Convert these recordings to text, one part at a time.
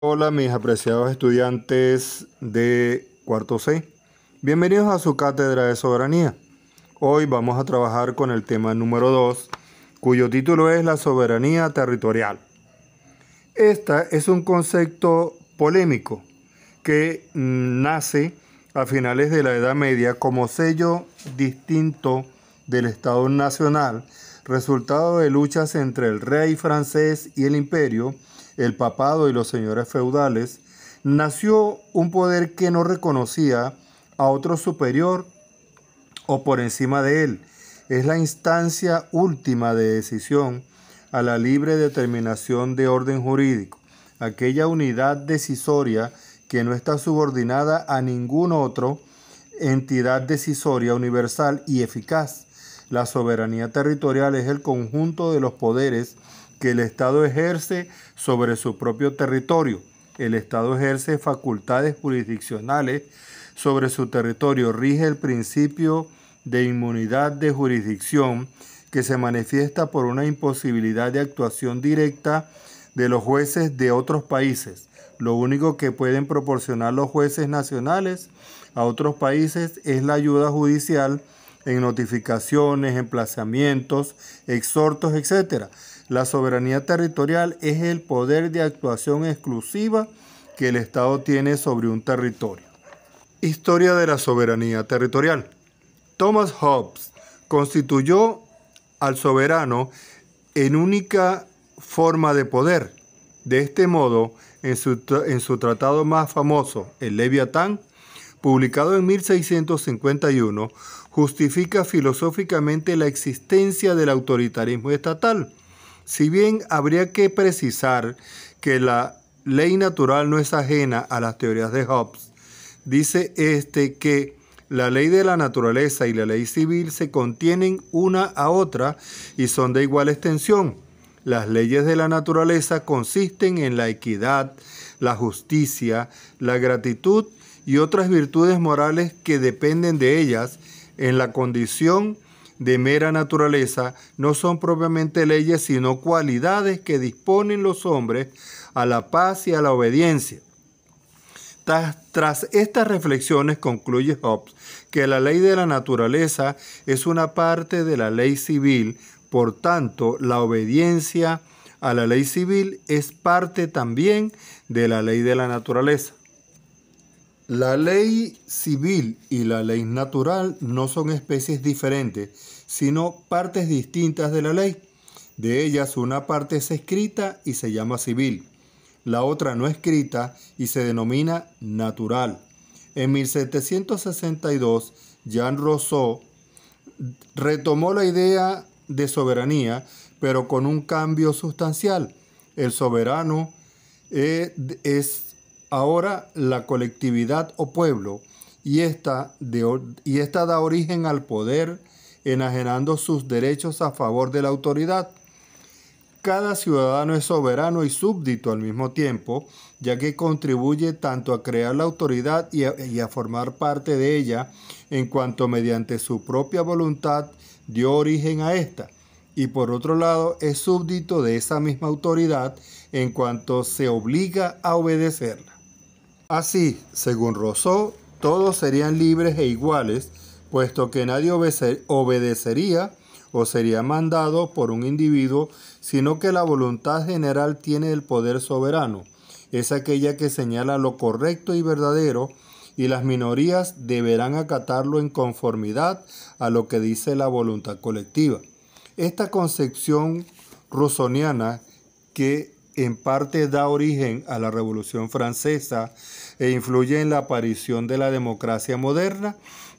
Hola mis apreciados estudiantes de cuarto C. Bienvenidos a su cátedra de soberanía. Hoy vamos a trabajar con el tema número 2, cuyo título es la soberanía territorial. Esta es un concepto polémico que nace a finales de la Edad Media como sello distinto del Estado Nacional, resultado de luchas entre el rey francés y el imperio, el papado y los señores feudales, nació un poder que no reconocía a otro superior o por encima de él. Es la instancia última de decisión a la libre determinación de orden jurídico, aquella unidad decisoria que no está subordinada a ningún otro entidad decisoria universal y eficaz. La soberanía territorial es el conjunto de los poderes que el Estado ejerce sobre su propio territorio. El Estado ejerce facultades jurisdiccionales sobre su territorio. Rige el principio de inmunidad de jurisdicción que se manifiesta por una imposibilidad de actuación directa de los jueces de otros países. Lo único que pueden proporcionar los jueces nacionales a otros países es la ayuda judicial en notificaciones, emplazamientos, exhortos, etcétera la soberanía territorial es el poder de actuación exclusiva que el Estado tiene sobre un territorio. Historia de la soberanía territorial. Thomas Hobbes constituyó al soberano en única forma de poder. De este modo, en su, en su tratado más famoso, el Leviatán, publicado en 1651, justifica filosóficamente la existencia del autoritarismo estatal si bien habría que precisar que la ley natural no es ajena a las teorías de Hobbes, dice este que la ley de la naturaleza y la ley civil se contienen una a otra y son de igual extensión. Las leyes de la naturaleza consisten en la equidad, la justicia, la gratitud y otras virtudes morales que dependen de ellas en la condición de mera naturaleza no son propiamente leyes, sino cualidades que disponen los hombres a la paz y a la obediencia. Tras, estas reflexiones concluye Hobbes que la ley de la naturaleza es una parte de la ley civil, por tanto la obediencia a la ley civil es parte también de la ley de la naturaleza. La ley civil y la ley natural no son especies diferentes, sino partes distintas de la ley. De ellas una parte es escrita y se llama civil, la otra no escrita y se denomina natural. En 1762, Jean Rousseau retomó la idea de soberanía, pero con un cambio sustancial. El soberano eh, es ahora la colectividad o pueblo, y esta, de, y da origen al poder, enajenando sus derechos a favor de la autoridad. Cada ciudadano es soberano y súbdito al mismo tiempo, ya que contribuye tanto a crear la autoridad y a, formar parte de ella, en cuanto mediante su propia voluntad dio origen a esta y por otro lado es súbdito de esa misma autoridad en cuanto se obliga a obedecerla. Así, según Rousseau, todos serían libres e iguales, puesto que nadie obedecería o sería mandado por un individuo, sino que la voluntad general tiene el poder soberano. Es aquella que señala lo correcto y verdadero, y las minorías deberán acatarlo en conformidad a lo que dice la voluntad colectiva. Esta concepción rusoniana que en parte da origen a la Revolución Francesa e influye en la aparición de la democracia moderna,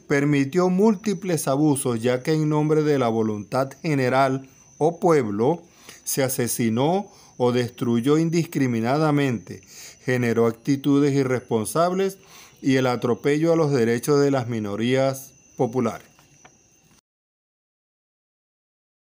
permitió múltiples abusos ya que en nombre de la voluntad general o pueblo se asesinó o destruyó indiscriminadamente, generó actitudes irresponsables y el atropello a los derechos de las minorías populares.